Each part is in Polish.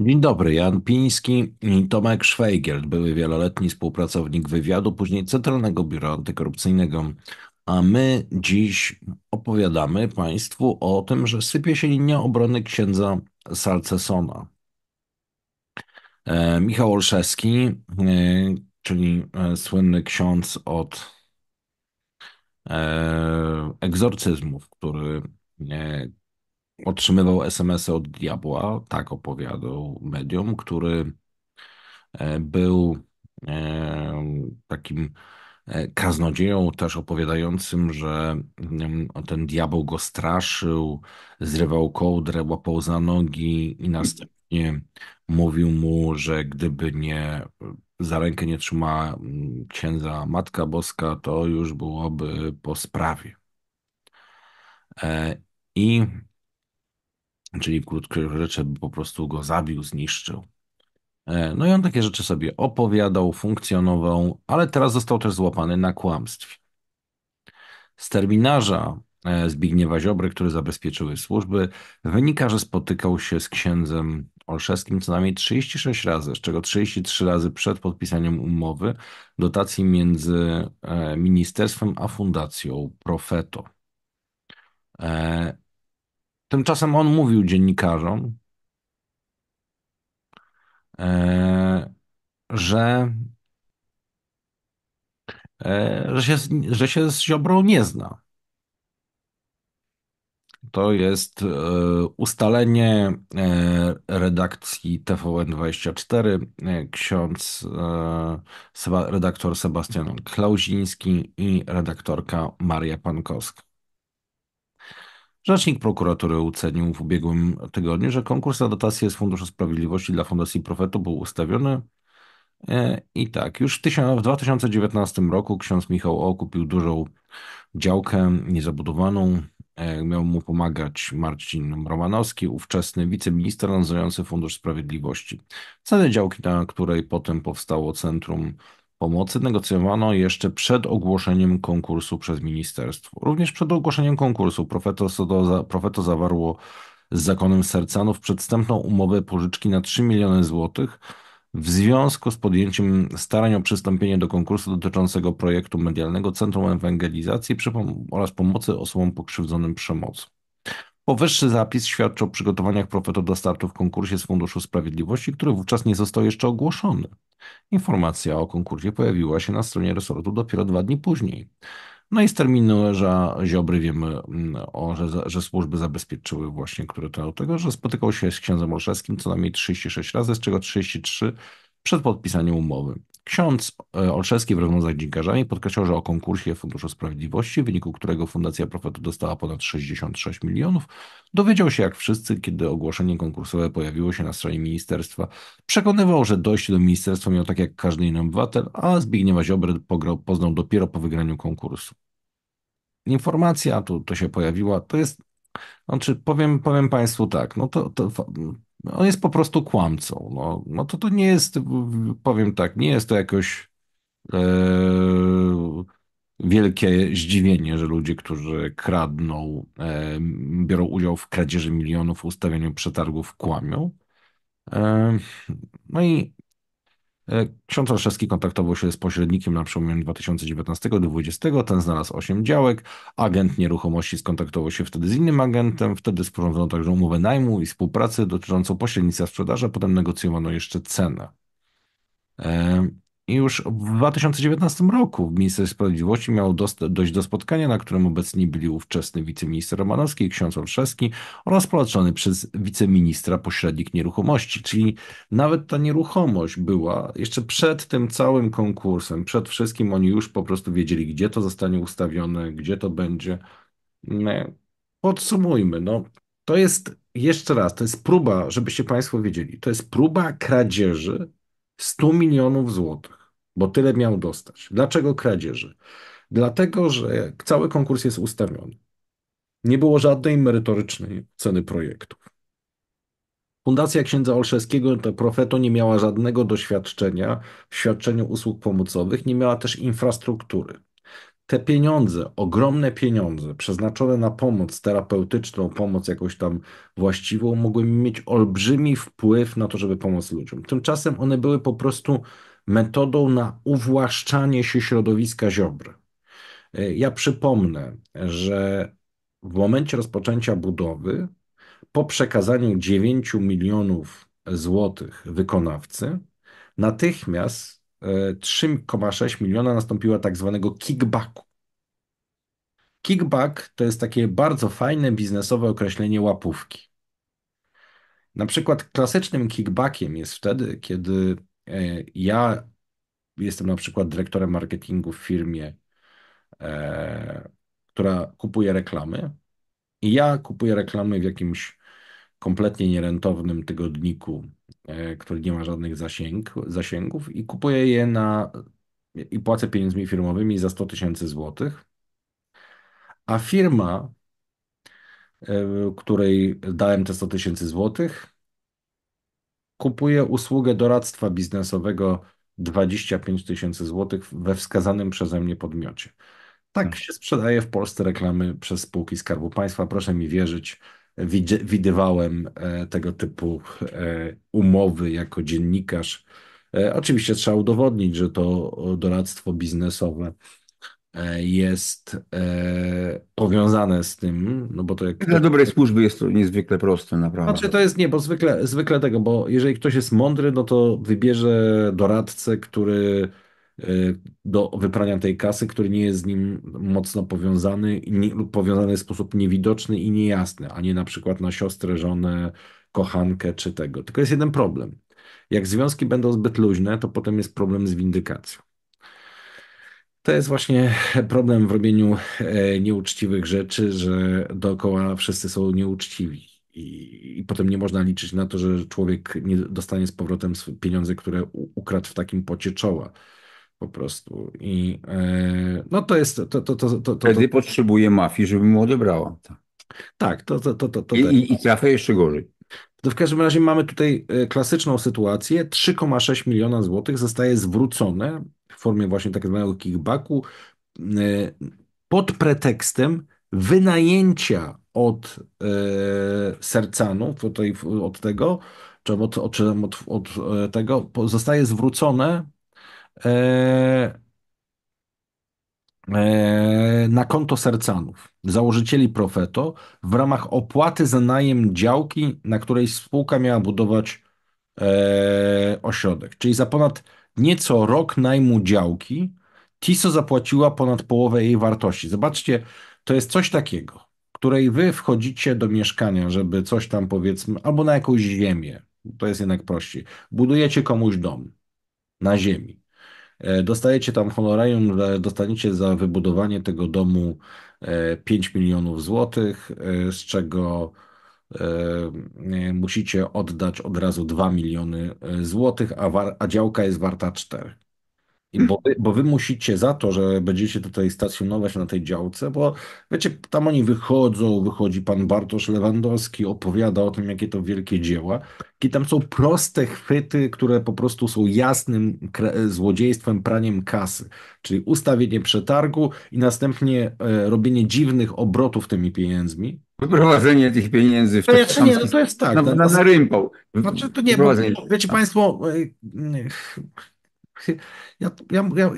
Dzień dobry, Jan Piński i Tomek Szwajgiel, były wieloletni współpracownik wywiadu, później Centralnego Biura Antykorupcyjnego. A my dziś opowiadamy Państwu o tym, że sypie się linia obrony księdza Salcesona. E, Michał Olszewski, e, czyli e, słynny ksiądz od egzorcyzmów, który otrzymywał SMS-y od diabła, tak opowiadał medium, który e, był e, takim e, kaznodzieją też opowiadającym, że mm, ten diabeł go straszył, zrywał kołdrę, łapał za nogi i następnie mówił mu, że gdyby nie za rękę nie trzymała mm, księdza Matka Boska, to już byłoby po sprawie. I czyli w krótkich rzeczy po prostu go zabił, zniszczył. E, no i on takie rzeczy sobie opowiadał, funkcjonował, ale teraz został też złapany na kłamstwie. Z terminarza e, Zbigniewa Ziobry, który zabezpieczyły służby, wynika, że spotykał się z księdzem Olszewskim co najmniej 36 razy, z czego 33 razy przed podpisaniem umowy dotacji między e, ministerstwem a fundacją Profeto. Tymczasem on mówił dziennikarzom, e, że, e, że, się, że się z Ziobrą nie zna. To jest e, ustalenie redakcji TVN24. Ksiądz, redaktor Sebastian Klauziński i redaktorka Maria Pankowska. Rzecznik prokuratury ucenił w ubiegłym tygodniu, że konkurs na dotację z Funduszu Sprawiedliwości dla Fundacji Profetu był ustawiony e, i tak, już w 2019 roku ksiądz Michał O. kupił dużą działkę niezabudowaną. E, miał mu pomagać Marcin Romanowski, ówczesny wiceminister nadzorujący Fundusz Sprawiedliwości. Ceny działki, na której potem powstało Centrum Pomocy negocjowano jeszcze przed ogłoszeniem konkursu przez ministerstwo. Również przed ogłoszeniem konkursu Profeto, Sodo, Profeto zawarło z zakonem Sercanów przedstępną umowę pożyczki na 3 miliony złotych w związku z podjęciem starań o przystąpienie do konkursu dotyczącego projektu medialnego Centrum Ewangelizacji oraz pomocy osobom pokrzywdzonym przemocą. Powyższy zapis świadczy o przygotowaniach profeta do startu w konkursie z Funduszu Sprawiedliwości, który wówczas nie został jeszcze ogłoszony. Informacja o konkursie pojawiła się na stronie resortu dopiero dwa dni później. No i z terminu że Ziobry wiemy, mm, o, że, że służby zabezpieczyły właśnie, które to tego, że spotykał się z księdzem Olszewskim co najmniej 36 razy, z czego 33 przed podpisaniem umowy. Ksiądz e, Olszewski w rozmowach z dziennikarzami podkreślał, że o konkursie Funduszu Sprawiedliwości, w wyniku którego Fundacja Profetu dostała ponad 66 milionów, dowiedział się jak wszyscy, kiedy ogłoszenie konkursowe pojawiło się na stronie ministerstwa. Przekonywał, że dojście do ministerstwa miał tak jak każdy inny obywatel, a Zbigniewa Ziobrę pograł, poznał dopiero po wygraniu konkursu. Informacja, tu to się pojawiła, to jest, znaczy powiem, powiem Państwu tak, no to, to on jest po prostu kłamcą. No, no to to nie jest, powiem tak, nie jest to jakoś e, wielkie zdziwienie, że ludzie, którzy kradną, e, biorą udział w kradzieży milionów, ustawieniu przetargów, kłamią. E, no i E, ksiądz Olszewski kontaktował się z pośrednikiem na przełomie 2019-2020, ten znalazł 8 działek, agent nieruchomości skontaktował się wtedy z innym agentem, wtedy sporządzono także umowę najmu i współpracy dotyczącą pośrednictwa sprzedaży, potem negocjowano jeszcze cenę. E, i już w 2019 roku minister sprawiedliwości miał dojść do spotkania, na którym obecni byli ówczesny wiceminister Romanowski i ksiądz Olszewski oraz polecony przez wiceministra pośrednik nieruchomości. Czyli nawet ta nieruchomość była jeszcze przed tym całym konkursem, przed wszystkim oni już po prostu wiedzieli, gdzie to zostanie ustawione, gdzie to będzie. E, podsumujmy, no to jest jeszcze raz, to jest próba, żebyście Państwo wiedzieli, to jest próba kradzieży 100 milionów złotych bo tyle miał dostać. Dlaczego kradzieży? Dlatego, że cały konkurs jest ustawiony. Nie było żadnej merytorycznej ceny projektów. Fundacja księdza Olszewskiego to Profeto nie miała żadnego doświadczenia w świadczeniu usług pomocowych, nie miała też infrastruktury. Te pieniądze, ogromne pieniądze przeznaczone na pomoc terapeutyczną, pomoc jakąś tam właściwą, mogły mieć olbrzymi wpływ na to, żeby pomóc ludziom. Tymczasem one były po prostu metodą na uwłaszczanie się środowiska Ziobry. E, ja przypomnę, że w momencie rozpoczęcia budowy, po przekazaniu 9 milionów złotych wykonawcy, natychmiast 3,6 e, miliona nastąpiła tak zwanego kickbacku. Kickback to jest takie bardzo fajne biznesowe określenie łapówki. Na przykład klasycznym kickbackiem jest wtedy, kiedy E, ja jestem na przykład dyrektorem marketingu w firmie, e, która kupuje reklamy, i ja kupuję reklamy w jakimś kompletnie nierentownym tygodniku, e, który nie ma żadnych zasięg, zasięgów, i kupuję je na i płacę pieniędzmi firmowymi za 100 tysięcy złotych. A firma, której dałem te 100 tysięcy złotych, kupuje usługę doradztwa biznesowego 25 tysięcy złotych we wskazanym przeze mnie podmiocie. Tak, tak się sprzedaje w Polsce reklamy przez spółki Skarbu Państwa. Proszę mi wierzyć, widywałem e, tego typu e, umowy jako dziennikarz. E, oczywiście trzeba udowodnić, że to doradztwo biznesowe E, jest e, powiązane z tym, no bo to jak... Dla dobrej służby jest to niezwykle proste, naprawdę. Znaczy to jest nie, bo zwykle, zwykle tego, bo jeżeli ktoś jest mądry, no to wybierze doradcę, który e, do wyprania tej kasy, który nie jest z nim mocno powiązany nie, lub powiązany w sposób niewidoczny i niejasny, a nie na przykład na siostrę, żonę, kochankę czy tego. Tylko jest jeden problem. Jak związki będą zbyt luźne, to potem jest problem z windykacją. To jest właśnie problem w robieniu e, nieuczciwych rzeczy, że dookoła wszyscy są nieuczciwi. I, i, potem nie można liczyć na to, że człowiek nie dostanie z powrotem pieniądze, które ukradł w takim pocie czoła. Po prostu. I e, no to jest. To, to, to, to, to, Wtedy potrzebuje mafii, żeby mu odebrała. Tak, to. to, to, to, to I, I trafia jeszcze gorzej. To w każdym razie mamy tutaj e, klasyczną sytuację. 3,6 miliona złotych zostaje zwrócone w formie właśnie tak zwanego kickbacku e, pod pretekstem wynajęcia od e, Sercanu, tutaj od tego, czy od, od, od e, tego, zostaje zwrócone na konto Sercanów, założycieli Profeto, w ramach opłaty za najem działki, na której spółka miała budować ośrodek. Czyli za ponad nieco rok najmu działki, TISO zapłaciła ponad połowę jej wartości. Zobaczcie, to jest coś takiego, której wy wchodzicie do mieszkania, żeby coś tam powiedzmy, albo na jakąś ziemię, to jest jednak prościej. Budujecie komuś dom na ziemi. E, dostajecie tam honorarium, dostaniecie za wybudowanie tego domu 5 e, milionów złotych, e, z czego E, musicie oddać od razu 2 miliony e, złotych, a, a działka jest warta 4. I bo, wy, bo wy musicie za to, że będziecie tutaj stacjonować na tej działce, bo wiecie, tam oni wychodzą, wychodzi pan Bartosz Lewandowski, opowiada o tym, jakie to wielkie dzieła. I tam są proste chwyty, które po prostu są jasnym złodziejstwem, praniem kasy. Czyli ustawienie przetargu i następnie e, robienie dziwnych obrotów tymi pieniędzmi, Wyprowadzenie tych pieniędzy w to, znaczy, nie, no to jest tak. Na, no, na, no, rympał. Znaczy, to nie, bo, wiecie Państwo, e, ja, ja, ja,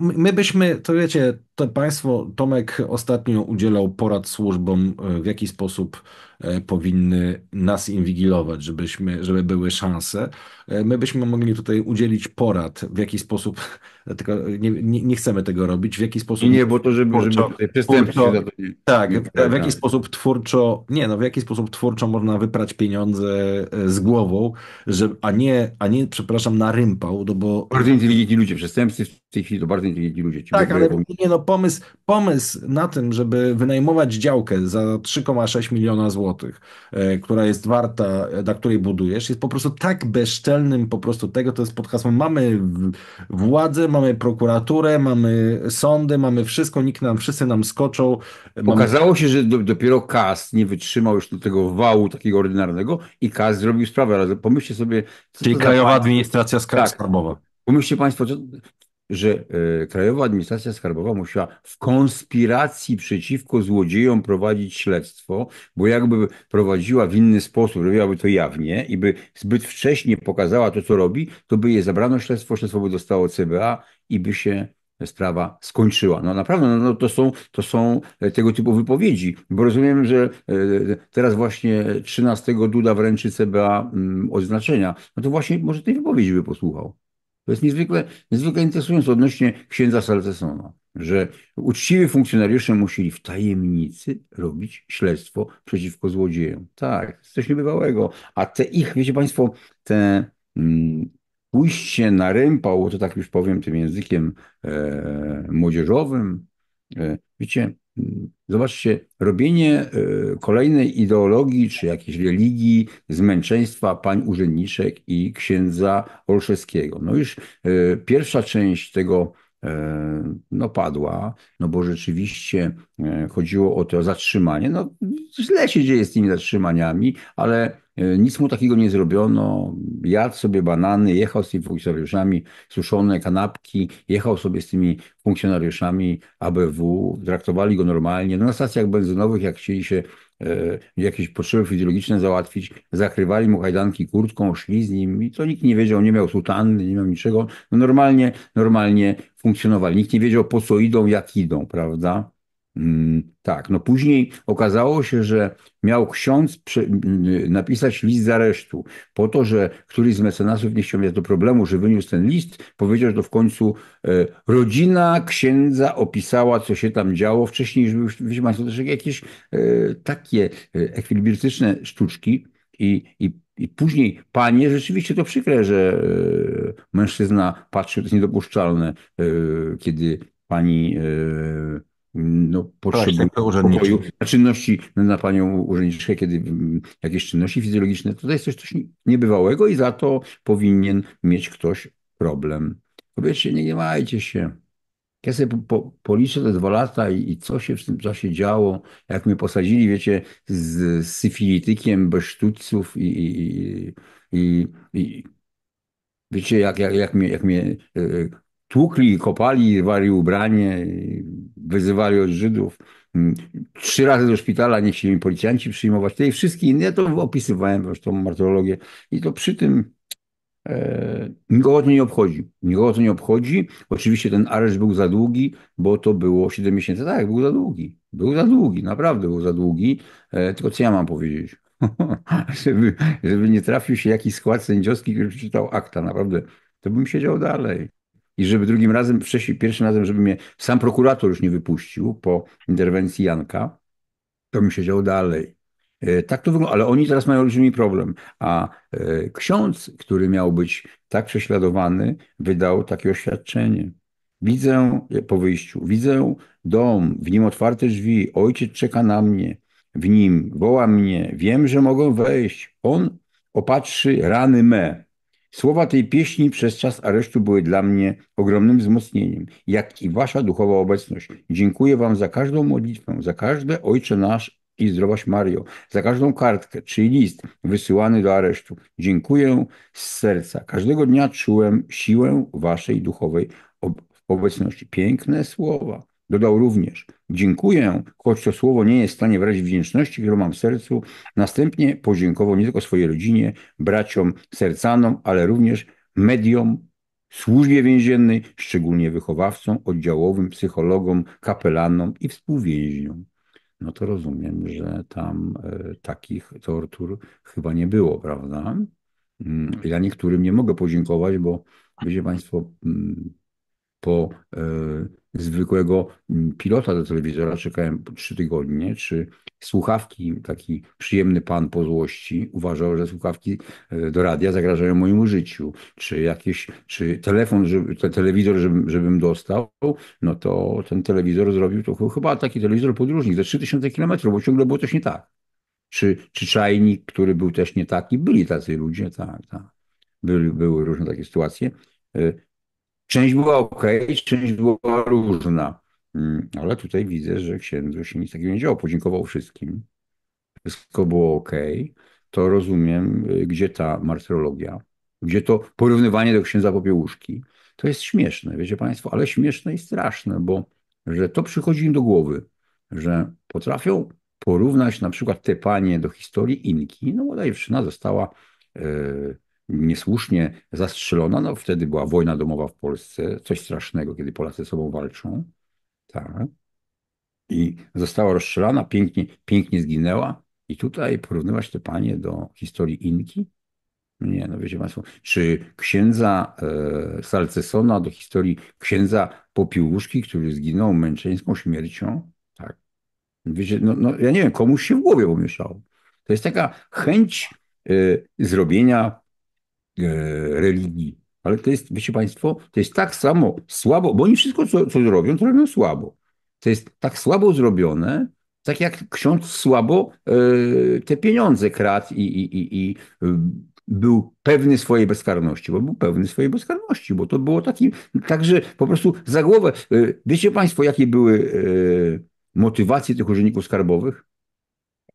my byśmy, to wiecie, to państwo, Tomek ostatnio udzielał porad służbom, e, w jaki sposób E, powinny nas inwigilować, żebyśmy, żeby były szanse. E, my byśmy mogli tutaj udzielić porad, w jaki sposób, tylko nie, nie, nie chcemy tego robić, w jaki sposób... nie, bo to żeby, twórczo, żeby tak, nie... Tak, w, w jaki tak. sposób twórczo, nie no, w jaki sposób twórczo można wyprać pieniądze e, z głową, że, a, nie, a nie, przepraszam, na rympał, no bo... Bardzo inteligentni ludzie, przestępcy w tej chwili to bardzo inteligentni ludzie. Ci tak, ale nie no, pomysł, pomysł na tym, żeby wynajmować działkę za 3,6 miliona złotych, złotych, e, która jest warta, e, na której budujesz, jest po prostu tak bezczelnym po prostu tego, to jest pod hasłem mamy władzę, mamy prokuraturę, mamy sądy, mamy wszystko, nikt nam, wszyscy nam skoczą. E, mamy... Okazało się, że do, dopiero Kast nie wytrzymał już do tego wału takiego ordynarnego i Kast zrobił sprawę. Pomyślcie sobie... Czyli Krajowa za... Administracja tak. Skarbowa. Tak. Pomyślcie Państwo, że e, Krajowa Administracja Skarbowa musiała w konspiracji przeciwko złodziejom prowadzić śledztwo, bo jakby prowadziła w inny sposób, robiłaby to jawnie i by zbyt wcześnie pokazała to, co robi, to by jej zabrano śledztwo, śledztwo by dostało CBA i by się sprawa skończyła. No naprawdę, no, to, są, to są e, tego typu wypowiedzi, bo rozumiem, że e, teraz właśnie 13 Duda wręczy CBA mm, odznaczenia. No to właśnie może tej wypowiedzi by posłuchał. To jest niezwykle, niezwykle interesujące odnośnie księdza Salcesona, że uczciwi funkcjonariusze musieli w tajemnicy robić śledztwo przeciwko złodziejom. Tak, coś niebywałego. A te ich, wiecie Państwo, te mm, pójście na rympał, to tak już powiem tym językiem e, młodzieżowym, e, wiecie, Zobaczcie, robienie e, kolejnej ideologii czy jakiejś religii z męczeństwa pań urzędniczek i księdza Olszewskiego. No już e, pierwsza część tego e, no padła, no bo rzeczywiście chodziło o to zatrzymanie. No źle się dzieje z tymi zatrzymaniami, ale E, nic mu takiego nie zrobiono. Jadł sobie banany, jechał z tymi funkcjonariuszami, suszone kanapki, jechał sobie z tymi funkcjonariuszami ABW, traktowali go normalnie. No, na stacjach benzynowych, jak chcieli się e, jakieś potrzeby fizjologiczne załatwić, zakrywali mu kajdanki kurtką, szli z nim i to nikt nie wiedział, nie miał sutanny, nie miał niczego. No, normalnie, normalnie funkcjonowali. Nikt nie wiedział, po co idą, jak idą, prawda? Mm, tak, no później okazało się, że miał ksiądz mm, napisać list z aresztu, po to, że któryś z mecenasów nie chciał mieć do problemu, że wyniósł ten list, powiedział, że w końcu e, rodzina księdza opisała, co się tam działo wcześniej, żeby wiecie też jakieś e, takie e, ekwilibrystyczne sztuczki i, i i później, panie, rzeczywiście to przykre, że mężczyzna patrzy, to jest niedopuszczalne, kiedy pani no, potrzeby pokoju, na czynności, na panią urzędniczkę, kiedy mm, jakieś czynności fizjologiczne, to jest coś, coś niebywałego i za to powinien mieć ktoś problem. Powiedzcie, nie gniewajcie się. Ja sobie po, po, policzę te dwa lata i, i, co się w tym czasie działo, jak mnie posadzili, wiecie, z, z syfilitykiem, bez sztućców i, i, i, i wiecie, jak, jak, jak mnie, jak mnie y, tłukli, kopali, rwali ubranie, wyzywali od Żydów. Mm, trzy razy do szpitala nie chcieli policjanci przyjmować. Tej wszystkie inne, ja to opisywałem tą martyrologię. I to przy tym e, nikogo to nie obchodzi. Nikogo to nie obchodzi. Oczywiście ten areszt był za długi, bo to było 7 miesięcy. Tak, był za długi. Był za długi, naprawdę był za długi. E, tylko co ja mam powiedzieć? żeby, żeby nie trafił się jakiś skład sędziowski, który przeczytał akta. Naprawdę, to bym siedział dalej i żeby drugim razem, wcześniej, pierwszym razem, żeby mnie sam prokurator już nie wypuścił po interwencji Janka, to mi się działo dalej. E, tak to wygląda, ale oni teraz mają olbrzymi problem. A e, ksiądz, który miał być tak prześladowany, wydał takie oświadczenie. Widzę e, po wyjściu, widzę dom, w nim otwarte drzwi, ojciec czeka na mnie, w nim woła mnie, wiem, że mogą wejść. On opatrzy rany me. Słowa tej pieśni przez czas aresztu były dla mnie ogromnym wzmocnieniem, jak i wasza duchowa obecność. Dziękuję wam za każdą modlitwę, za każde Ojcze Nasz i Zdrowaś Mario, za każdą kartkę czy list wysyłany do aresztu. Dziękuję z serca. Każdego dnia czułem siłę waszej duchowej obecności. Piękne słowa. Dodał również: Dziękuję, choć to słowo nie jest w stanie wyrazić wdzięczności, którą mam w sercu. Następnie podziękował nie tylko swojej rodzinie, braciom, sercanom, ale również mediom, służbie więziennej, szczególnie wychowawcom, oddziałowym, psychologom, kapelanom i współwięźniom. No to rozumiem, że tam e, takich tortur chyba nie było, prawda? Mm, ja niektórym nie mogę podziękować, bo wiecie Państwo, mm, po e, zwykłego mm, pilota do telewizora czekałem trzy tygodnie, czy słuchawki, taki przyjemny pan po złości uważał, że słuchawki e, do radia zagrażają mojemu życiu, czy jakieś, czy telefon, żeby, te telewizor, żebym, żebym dostał, no to ten telewizor zrobił to chyba taki telewizor podróżnik za 3000 km, bo ciągle było coś nie tak. Czy, czy czajnik, który był też nie taki, byli tacy ludzie, tak, tak. Były, były różne takie sytuacje. E, Część była ok, część była różna. Mm, ale tutaj widzę, że księdzu się nic takiego nie działo. Podziękował wszystkim. Wszystko było ok. To rozumiem, y, gdzie ta martyrologia, gdzie to porównywanie do księdza popiełuszki. To jest śmieszne, wiecie Państwo, ale śmieszne i straszne, bo że to przychodzi im do głowy, że potrafią porównać na przykład te panie do historii Inki. No młoda dziewczyna została. Yy, niesłusznie zastrzelona. No wtedy była wojna domowa w Polsce, coś strasznego, kiedy Polacy sobą walczą. Tak. I została rozstrzelana, pięknie, pięknie zginęła. I tutaj porównywać te panie do historii Inki? Nie, no wiecie Państwo, czy księdza e, Salcesona do historii księdza Popiłuszki, który zginął męczeńską śmiercią? Tak. Wiecie, no, no ja nie wiem, komuś się w głowie pomieszało. To jest taka chęć e, zrobienia E, religii. Ale to jest, wiecie Państwo, to jest tak samo słabo, bo oni wszystko, co, co zrobią, to robią słabo. To jest tak słabo zrobione, tak jak ksiądz słabo e, te pieniądze kradł i, i, i, i e, był pewny swojej bezkarności, bo był pewny swojej bezkarności, bo to było taki, także po prostu za głowę. Wiecie Państwo, jakie były motywacje tych urzędników skarbowych?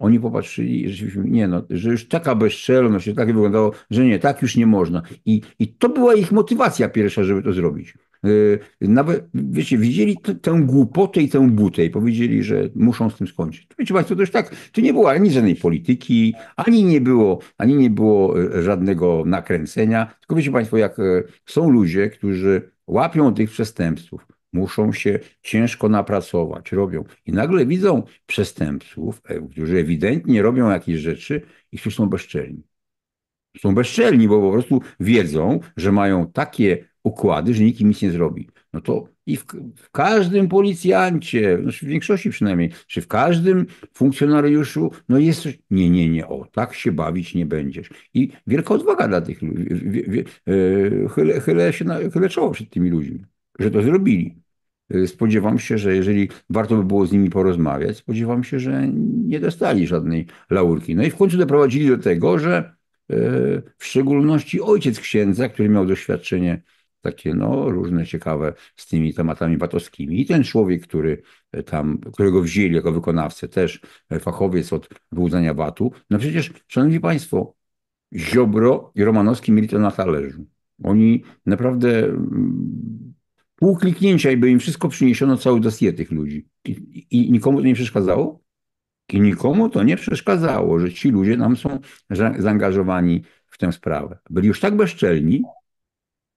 Oni popatrzyli i rzeczywiście, nie no, że już taka bezczelność, że tak wyglądało, że nie, tak już nie można. I, i to była ich motywacja pierwsza, żeby to zrobić. Yy, nawet, wiecie, widzieli tę głupotę i tę butę i powiedzieli, że muszą z tym skończyć. Wiecie Państwo, to już tak, to nie było ani żadnej polityki, ani nie było, ani nie było e, żadnego nakręcenia. Tylko wiecie Państwo, jak e, są ludzie, którzy łapią tych przestępców, muszą się ciężko napracować, robią. I nagle widzą przestępców, e, którzy ewidentnie robią jakieś rzeczy i którzy są bezczelni. Są bezczelni, bo po prostu wiedzą, że mają takie układy, że nikt im nic nie zrobi. No to i w, w każdym policjancie, no w większości przynajmniej, czy w każdym funkcjonariuszu, no jest coś, nie, nie, nie, o, tak się bawić nie będziesz. I wielka odwaga dla tych ludzi. E, chylę, chylę, się na, chylę czoło przed tymi ludźmi, że to zrobili. Y, spodziewam się, że jeżeli warto by było z nimi porozmawiać, spodziewam się, że nie dostali żadnej laurki. No i w końcu doprowadzili do tego, że y, w szczególności ojciec księdza, który miał doświadczenie takie no, różne ciekawe z tymi tematami vat I ten człowiek, który e, tam, którego wzięli jako wykonawcę, też e, fachowiec od wyłudzania VAT-u. No przecież, szanowni państwo, Ziobro i Romanowski mieli to na talerzu. Oni naprawdę mm, pół kliknięcia i by im wszystko przyniesiono, cały dosie tych ludzi. I, i nikomu to nie przeszkadzało? I nikomu to nie przeszkadzało, że ci ludzie nam są zaangażowani w tę sprawę. Byli już tak bezczelni,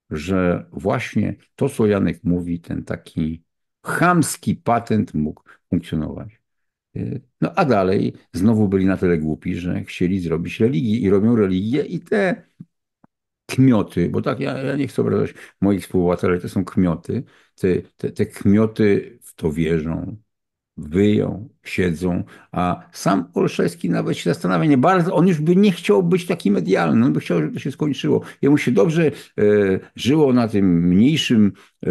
że właśnie to, co Janek mówi, ten taki chamski patent mógł funkcjonować. Y, no a dalej znowu byli na tyle głupi, że chcieli zrobić religię i robią religię i te kmioty, bo tak, ja, ja nie chcę obrażać moich współobywateli, to są kmioty. Te, te, te kmioty w to wierzą, wyją, siedzą, a sam Olszewski nawet się zastanawia, nie bardzo, on już by nie chciał być taki medialny, on by chciał, żeby to się skończyło. Jemu się dobrze e, żyło na tym mniejszym e,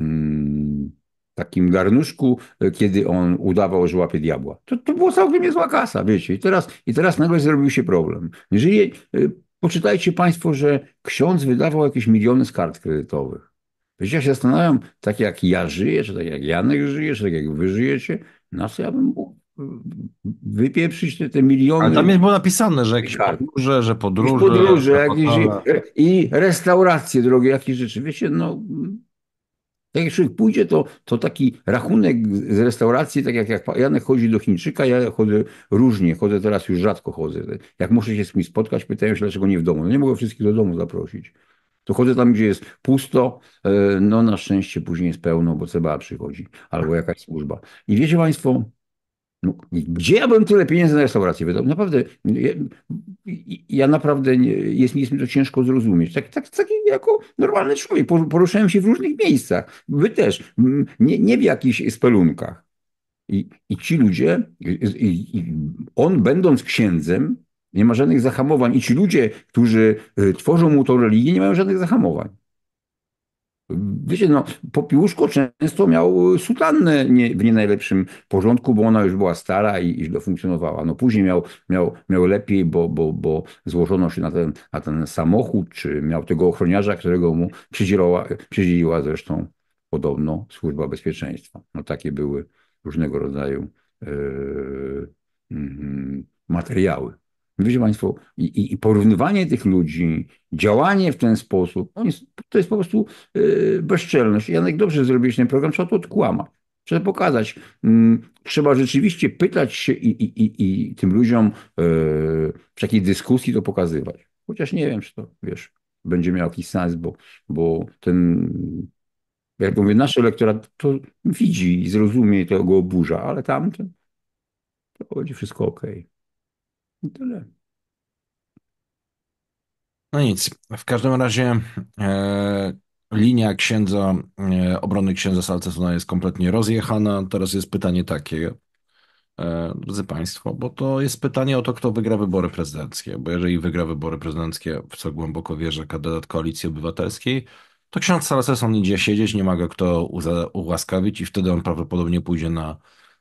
mm, takim garnuszku, e, kiedy on udawał, że łapie diabła. To, to było całkiem niezła kasa, wiecie. I teraz, I teraz nagle zrobił się problem. Jeżeli e, Poczytajcie Państwo, że ksiądz wydawał jakieś miliony z kart kredytowych. Wiecie, ja się zastanawiam, tak jak ja żyję, czy tak jak Janek żyje, czy tak jak Wy żyjecie, na co ja bym mógł y, wypieprzyć te, te miliony. Ale tam jest było napisane, że jakieś tak. podróże, że podróże. podróże jakieś, i restauracje drogie, jakieś rzeczy. Wiecie, no jak człowiek pójdzie, to, to taki rachunek z restauracji, tak jak, jak Janek chodzi do Chińczyka, ja chodzę różnie, chodzę teraz już rzadko chodzę. Jak muszę się z kimś spotkać, pytają się, dlaczego nie w domu. No nie mogę wszystkich do domu zaprosić. To chodzę tam, gdzie jest pusto, e, no na szczęście później jest pełno, bo CBA przychodzi albo jakaś służba. I wiecie Państwo, no, gdzie ja bym tyle pieniędzy na restaurację wydał? Naprawdę, ja, ja naprawdę, nie, jest, jest mi to ciężko zrozumieć. Tak, tak, tak jako normalny człowiek, poruszałem się w różnych miejscach. Wy też, nie, nie w jakichś spelunkach. I, I, ci ludzie, i, i on będąc księdzem, nie ma żadnych zahamowań. I ci ludzie, którzy y, tworzą mu tą religię, nie mają żadnych zahamowań. Wiecie, no, Popiłuszko często miał y, sutannę nie, w nie najlepszym porządku, bo ona już była stara i, i źle funkcjonowała. No, później miał, miał, miał lepiej, bo, bo, bo złożono się na ten, na ten samochód, czy miał tego ochroniarza, którego mu przydzieliła, przydzieliła zresztą podobno Służba Bezpieczeństwa. No, takie były różnego rodzaju yy, yy, materiały. Wiecie Państwo, i, i, porównywanie tych ludzi, działanie w ten sposób, jest, to jest po prostu yy, bezczelność. Janek, dobrze zrobiłeś ten program, trzeba to odkłamać. Trzeba pokazać. Mm, trzeba rzeczywiście pytać się i, i, i, tym ludziom yy, w takiej dyskusji to pokazywać. Chociaż nie wiem, czy to, wiesz, będzie miał jakiś sens, bo, bo ten, jak mówię, nasz elektorat to widzi i zrozumie i to go oburza, ale tamten to będzie wszystko okej. Okay. I tyle. No nic, w każdym razie e, linia księdza, e, obrony księdza Salcesona jest kompletnie rozjechana. Teraz jest pytanie takie, e, drodzy Państwo, bo to jest pytanie o to, kto wygra wybory prezydenckie. Bo jeżeli wygra wybory prezydenckie, w co głęboko wierzę, kandydat Koalicji Obywatelskiej, to ksiądz Salceson idzie siedzieć, nie ma go kto ułaskawić i wtedy on prawdopodobnie pójdzie na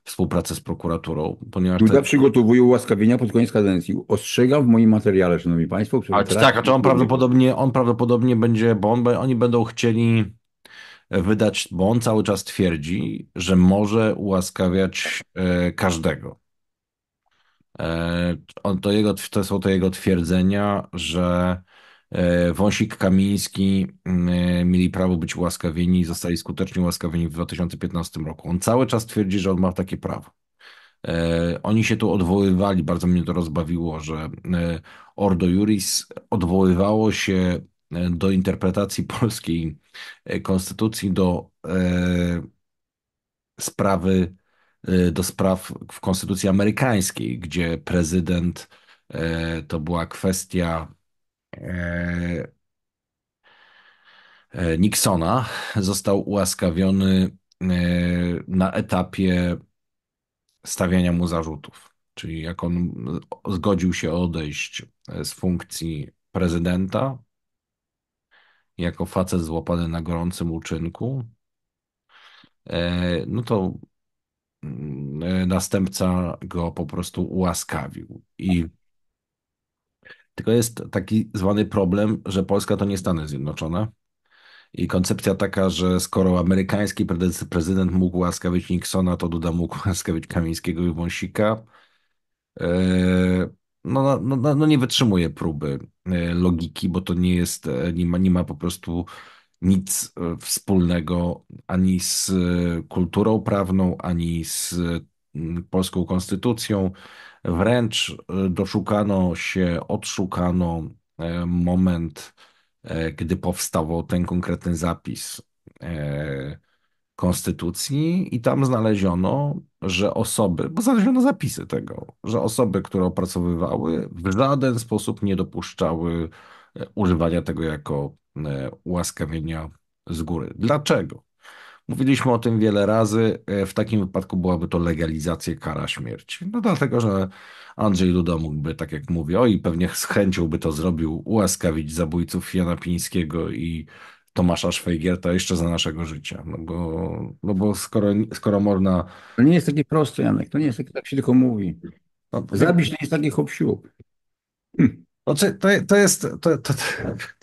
współpracę z prokuraturą, ponieważ... Duda te... przygotowuje ułaskawienia pod koniec kadencji. Ostrzegam w moim materiale, szanowni państwo. Ale tak, a to on prawdopodobnie, on prawdopodobnie będzie, bo on, oni będą chcieli e, wydać, bo on cały czas twierdzi, że może ułaskawiać e, każdego. E, on, to, jego, to są te jego twierdzenia, że E, Wąsik Kamiński e, mieli prawo być łaskawieni i zostali skutecznie łaskawieni w 2015 roku. On cały czas twierdzi, że on ma takie prawo. E, oni się tu odwoływali, bardzo mnie to rozbawiło, że Ordo Juris odwoływało się do interpretacji polskiej konstytucji, do sprawy, do spraw w konstytucji amerykańskiej, gdzie prezydent to była kwestia E, e, Nixona został ułaskawiony e, na etapie stawiania mu zarzutów. Czyli jak on zgodził się odejść z funkcji prezydenta jako facet złapany na gorącym uczynku, no to mm, następca go po prostu ułaskawił. I tylko jest taki zwany problem, że Polska to nie Stany Zjednoczone. I koncepcja taka, że skoro amerykański prezydent mógł łaskawić Nixona, to Duda mógł łaskawić Kamińskiego i Wąsika. Yy, no, no, no, no nie wytrzymuje próby yy, logiki, bo to nie jest, e, nie ma, nie ma po prostu nic e, wspólnego ani z e, kulturą prawną, ani z polską konstytucją, Wręcz y, doszukano się, odszukano e, moment, e, gdy powstał ten konkretny zapis e, konstytucji i tam znaleziono, że osoby, bo znaleziono zapisy tego, że osoby, które opracowywały, w żaden sposób nie dopuszczały używania tego jako ułaskawienia z góry. Dlaczego? Mówiliśmy o tym wiele razy. E, w takim wypadku byłaby to legalizacja kara śmierci. No dlatego, że Andrzej Duda mógłby, tak jak mówię, o i pewnie z chęcią by to zrobił, ułaskawić zabójców Jana Pińskiego i Tomasza Szwajgierta jeszcze za naszego życia. No bo, no bo skoro, skoro można... To nie jest takie proste, Janek. To nie jest takie, tak się tylko mówi. No, Zabić nie jest takich obsiłów. Hm. Znaczy, to, to jest. To, to,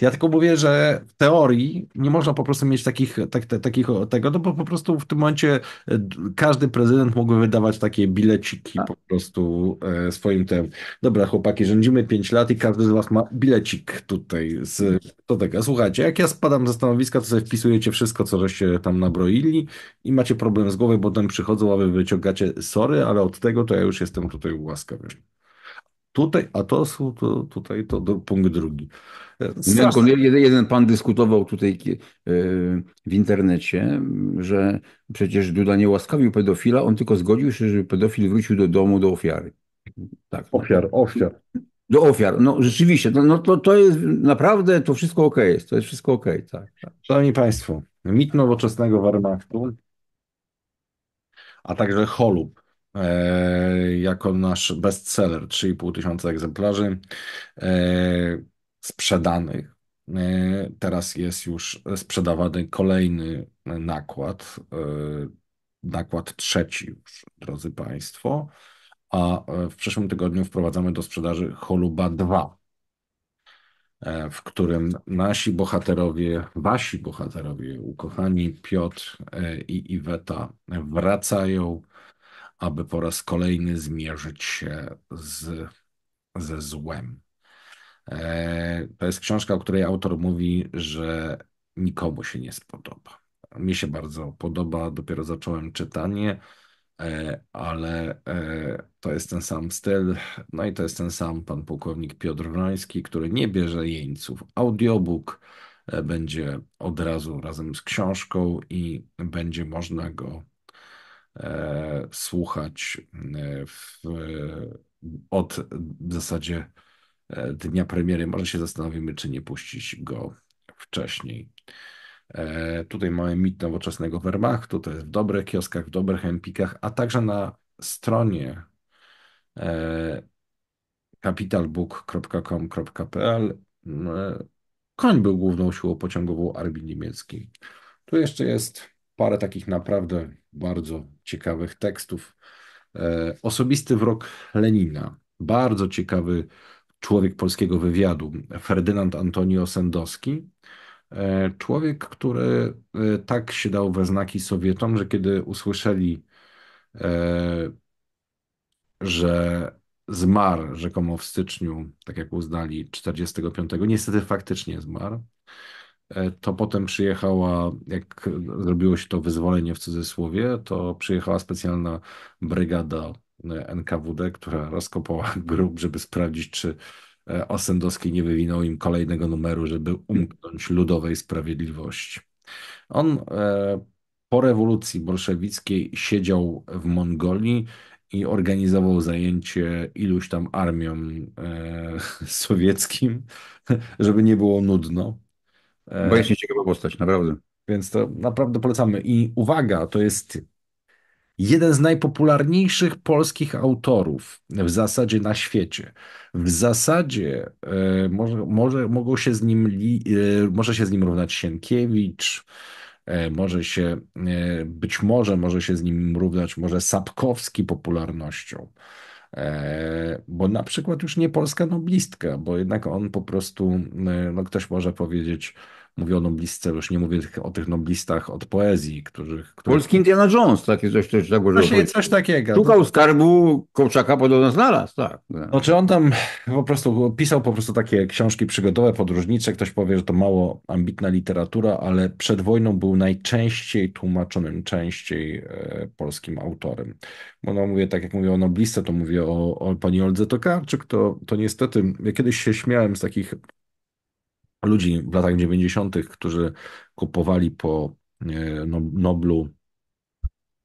ja tylko mówię, że w teorii nie można po prostu mieć takich, tak, te, takich tego, no bo po prostu w tym momencie e, każdy prezydent mógłby wydawać takie bileciki po prostu e, swoim tem. Dobra, chłopaki, rządzimy 5 lat i każdy z was ma bilecik tutaj z do tego. Słuchajcie, jak ja spadam ze stanowiska, to sobie wpisujecie wszystko, co żeście tam nabroili i macie problem z głowy, bo tam przychodzą, a wy wyciągacie sorry, ale od tego to ja już jestem tutaj łaskawy tutaj, a to, to tutaj to punkt drugi. E, Straszne. Jeden pan dyskutował tutaj e, w internecie, że przecież Duda nie łaskawił pedofila, on tylko zgodził się, żeby pedofil wrócił do domu do ofiary. Tak, ofiar, ofiar. Do ofiar. No rzeczywiście, no, no to, to jest naprawdę, to wszystko ok jest, to jest wszystko ok, tak, tak. Szanowni Państwo, mit nowoczesnego Wehrmachtu, a także cholub E, jako nasz bestseller 3,5 tysiąca egzemplarzy e, sprzedanych. E, teraz jest już sprzedawany kolejny nakład, nakład trzeci już, drodzy Państwo, a w przyszłym tygodniu wprowadzamy do sprzedaży Holuba 2, w którym nasi bohaterowie, wasi bohaterowie, ukochani Piotr i Iweta wracają aby po raz kolejny zmierzyć się z, ze złem. E, to jest książka, o której autor mówi, że nikomu się nie spodoba. Mi się bardzo podoba, dopiero zacząłem czytanie, e, ale e, to jest ten sam styl, no i to jest ten sam pan pułkownik Piotr Wroński, który nie bierze jeńców. Audiobook będzie od razu razem z książką i będzie można go E, słuchać e, w, od w zasadzie e, dnia premiery. Może się zastanowimy, czy nie puścić go wcześniej. Tutaj mamy mit nowoczesnego Wehrmachtu, to jest w dobrych kioskach, w dobrych empikach, a także na stronie capitalbook.com.pl no, koń był główną siłą pociągową armii niemieckiej. Tu jeszcze jest parę takich naprawdę bardzo ciekawych tekstów. E, osobisty wrok Lenina, bardzo ciekawy człowiek polskiego wywiadu, Ferdynand Antonio Osendowski. E, człowiek, który e, tak się dał we znaki Sowietom, że kiedy usłyszeli, że zmarł rzekomo w styczniu, tak jak uznali, 45, niestety faktycznie zmarł, E, to potem przyjechała, jak zrobiło się to wyzwolenie w cudzysłowie, to przyjechała specjalna brygada e, NKWD, która rozkopała grób, żeby sprawdzić, czy e, Osendowski nie wywinął im kolejnego numeru, żeby umknąć ludowej sprawiedliwości. On po rewolucji bolszewickiej siedział w Mongolii i organizował zajęcie iluś tam armiom sowieckim, żeby nie było nudno. E, Bo jest ciekawa postać, naprawdę. Więc to naprawdę polecamy. I uwaga, to jest jeden z najpopularniejszych polskich autorów w zasadzie na świecie. W zasadzie e, może, może, mogą się z nim li, e, może się z nim równać Sienkiewicz, może się, być może może się z nim równać może Sapkowski popularnością. Bo na przykład już nie polska noblistka, bo jednak on po prostu, e, no ktoś może powiedzieć, Mówię o noblistce, już nie mówię o tych noblistach od poezji, których... których... Polski Indiana Jones, takie coś, coś, tak Właśnie coś takiego. Szukał skarbu Kołczaka, podobno znalazł, tak. Znaczy on tam po prostu pisał po prostu takie książki przygodowe, podróżnicze. Ktoś powie, że to mało ambitna literatura, ale przed wojną był najczęściej tłumaczonym, częściej e, polskim autorem. Bo no, mówię, tak jak mówię o noblistce, to mówię o, o pani Oldze Tokarczyk, to, to niestety, ja kiedyś się śmiałem z takich ludzi w latach 90., którzy kupowali po e, no, Noblu.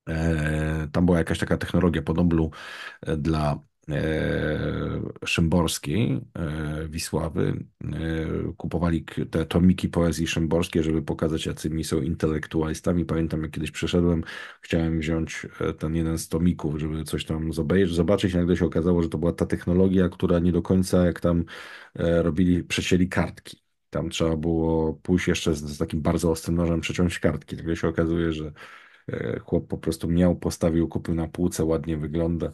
E, tam była jakaś taka technologia po Noblu e, dla Szymborskiej, Wisławy. Kupowali te tomiki poezji szymborskiej, żeby pokazać, mi są intelektualistami. Pamiętam, jak kiedyś przyszedłem, chciałem wziąć ten jeden z tomików, żeby coś tam zobaczyć. Zobaczyć, nagle się okazało, że to była ta technologia, która nie do końca, jak tam robili, przecięli kartki tam trzeba było pójść jeszcze z, z takim bardzo ostrym nożem, przeciąć kartki. Nagle się okazuje, że e, chłop po prostu miał, postawił, kupił na półce, ładnie wygląda.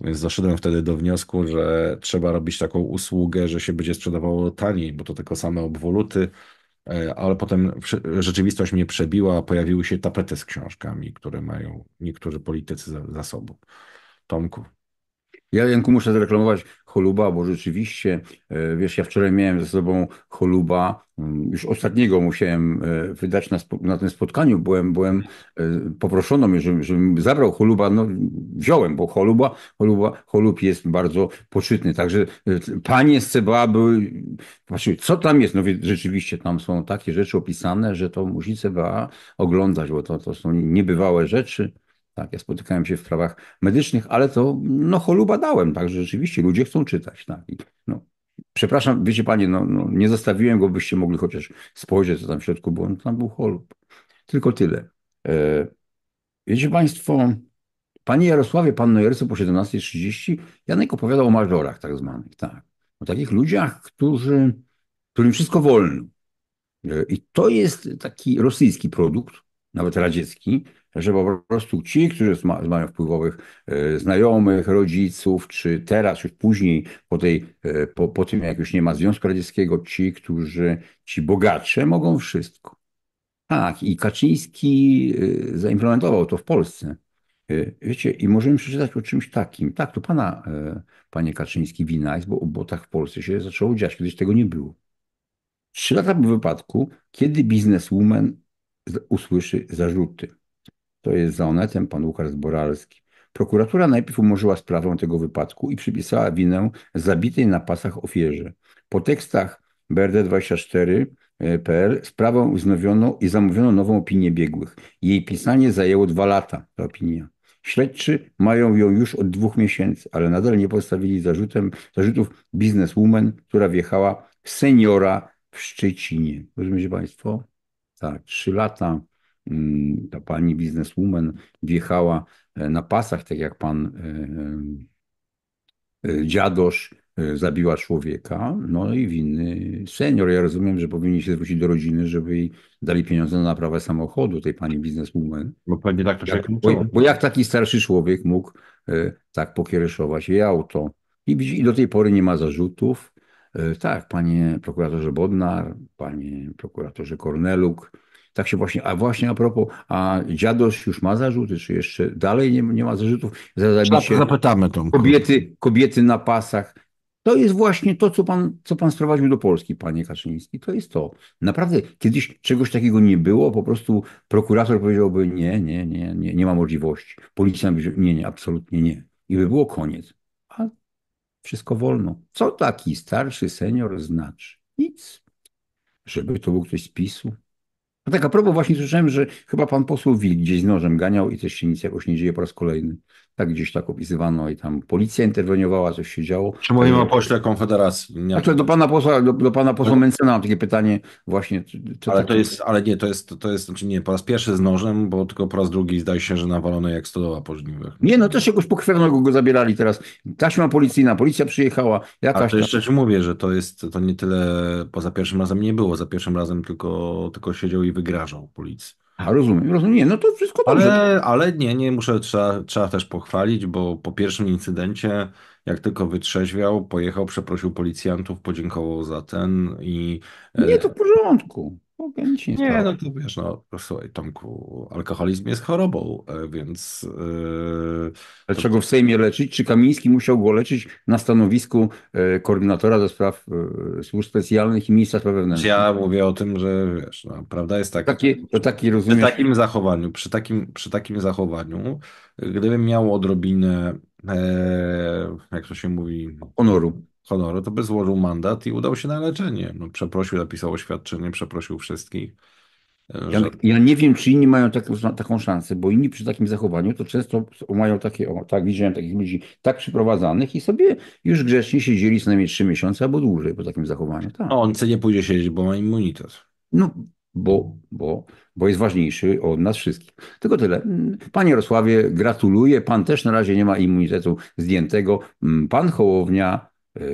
Więc doszedłem wtedy do wniosku, że trzeba robić taką usługę, że się będzie sprzedawało taniej, bo to tylko same obwoluty, e, ale potem rzeczywistość mnie przebiła, pojawiły się tapety z książkami, które mają niektórzy politycy za, za sobą. Tomku. Ja Janku muszę zareklamować Choluba, bo rzeczywiście, e, wiesz, ja wczoraj miałem ze sobą Choluba, mm, już ostatniego musiałem e, wydać na, na tym spotkaniu, byłem, byłem e, poproszono mnie, żebym, żebym zabrał Choluba, no wziąłem, bo Choluba, Choluba, Cholub jest bardzo poczytny, także panie z CBA były, patrzyły, co tam jest, no rzeczywiście tam są takie rzeczy opisane, że to musi CBA oglądać, bo to, to są niebywałe rzeczy. Tak, ja spotykałem się w sprawach medycznych, ale to no choluba dałem, także rzeczywiście ludzie chcą czytać. Tak. I, no, przepraszam, wiecie panie, no, no, nie zostawiłem go, byście mogli chociaż spojrzeć, co tam w środku było, no, tam był cholub. Tylko tyle. E, wiecie państwo, panie Jarosławie, pan Jercu po 17.30 Janek opowiadał o majorach tak zwanych, tak. O takich ludziach, którzy, którym wszystko wolno. E, I to jest taki rosyjski produkt, nawet radziecki, że po prostu ci, którzy mają wpływowych e, znajomych, rodziców, czy teraz już później, po, tej, e, po, po tym jak już nie ma Związku Radzieckiego, ci, którzy, ci bogacze mogą wszystko. Tak, i Kaczyński e, zaimplementował to w Polsce. Wiecie, i możemy przeczytać o czymś takim. Tak, to pana, panie Kaczyński, wina jest, bo, bo tak w Polsce się zaczęło dziać, kiedyś tego nie było. Trzy lata po wypadku, kiedy bizneswoman usłyszy zarzuty to jest za Onetem pan Łukasz Boralski. Prokuratura najpierw umorzyła sprawę tego wypadku i przypisała winę zabitej na pasach ofierze. Po tekstach BRD24.pl e, sprawę wznowiono i zamówiono nową opinię biegłych. Jej pisanie zajęło dwa lata, ta opinia. Śledczy mają ją już od dwóch miesięcy, ale nadal nie postawili zarzutem, zarzutów bizneswoman, która wjechała seniora w Szczecinie. Rozumiecie Państwo? Tak, trzy lata Mm, ta pani bizneswoman wjechała e, na pasach, tak jak pan e, e, dziadosz zabiła człowieka, no i winny senior. Ja rozumiem, że powinni się zwrócić do rodziny, żeby jej dali pieniądze na naprawę samochodu tej pani bizneswoman. Bo no pewnie tak to się jak, bo, bo, jak taki starszy człowiek mógł tak pokiereszować jej auto? I, I do tej pory nie ma zarzutów. Tak, panie prokuratorze Bodnar, panie prokuratorze Korneluk, tak się właśnie, a właśnie a propos, a dziadosz już ma zarzuty, czy jeszcze dalej nie, nie ma zarzutów? Za Zapytamy tą. Kobiety, kobiety na pasach. To jest właśnie to, co pan, co pan sprowadził do Polski, panie Kaczyński. To jest to. Naprawdę kiedyś czegoś takiego nie było, po prostu prokurator powiedziałby nie, nie, nie, nie, nie ma możliwości. Policja by nie, nie, absolutnie nie. I by było koniec. A wszystko wolno. Co taki starszy senior znaczy? Nic. Żeby to był ktoś z PiSu. A tak, a propos właśnie słyszałem, że chyba pan poseł Wilk gdzieś z nożem ganiał i coś się nic jakoś nie dzieje po raz kolejny tak gdzieś tak opisywano i tam policja interweniowała, coś się działo. Czy mówimy o pośle Konfederacji? Nie. Znaczy do pana posła, do, do pana posła Mencena mam takie pytanie właśnie. ale to jest, ale nie, to jest, to jest, znaczy nie, po raz pierwszy z nożem, bo tylko po raz drugi zdaje się, że nawalony jak stodowa po żniwach. Nie, no też jakoś pokrewnego go zabierali teraz. Taśma policyjna, policja przyjechała, jakaś... też to jeszcze ci mówię, że to jest, to nie tyle, poza pierwszym razem nie było, za pierwszym razem tylko, tylko siedział i wygrażał policji. A, rozumiem, rozumiem. No to wszystko dobrze. Ale, ale nie, nie muszę, trzeba, trzeba też pochwalić, bo po pierwszym incydencie, jak tylko wytrzeźwiał, pojechał, przeprosił policjantów, podziękował za ten i... Nie, to e, w porządku. Mogę ci nie Nie, tak. no to wiesz, no słuchaj, Tomku, alkoholizm jest chorobą, e, więc yy, Ale to, w Sejmie leczyć? Czy Kamiński musiał go leczyć na stanowisku e, koordynatora do spraw e, służb specjalnych i ministra spraw wewnętrznych? ja mówię o tym, że wiesz, no, prawda jest taka, Taki, to taki Przy takim zachowaniu, przy takim, przy takim zachowaniu, gdybym miał odrobinę, e, jak to się mówi, honoru honoru, to by złożył mandat i udał się na leczenie. No, przeprosił, napisał oświadczenie, przeprosił wszystkich. E, że... Ja, ja, nie wiem, czy inni mają taką, taką szansę, bo inni przy takim zachowaniu to często mają takie, o, tak, widziałem takich ludzi tak przyprowadzanych i sobie już grzecznie siedzieli co najmniej 3 miesiące albo dłużej po takim zachowaniu. Tak. No, on nie pójdzie siedzieć, bo ma immunitet. No, bo, bo, bo jest ważniejszy od nas wszystkich. Tylko tyle. Mm, panie Jarosławie, gratuluję. Pan też na razie nie ma immunitetu zdjętego. Mm, pan Hołownia E,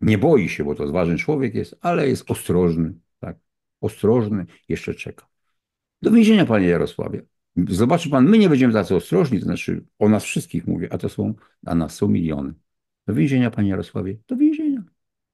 nie boi się, bo to zważny człowiek jest, ale jest ostrożny, tak? Ostrożny, jeszcze czeka. Do więzienia, panie Jarosławie. Zobaczy pan, my nie będziemy tacy ostrożni, to znaczy o nas wszystkich mówię, a to są, a nas są miliony. Do więzienia, panie Jarosławie, do więzienia.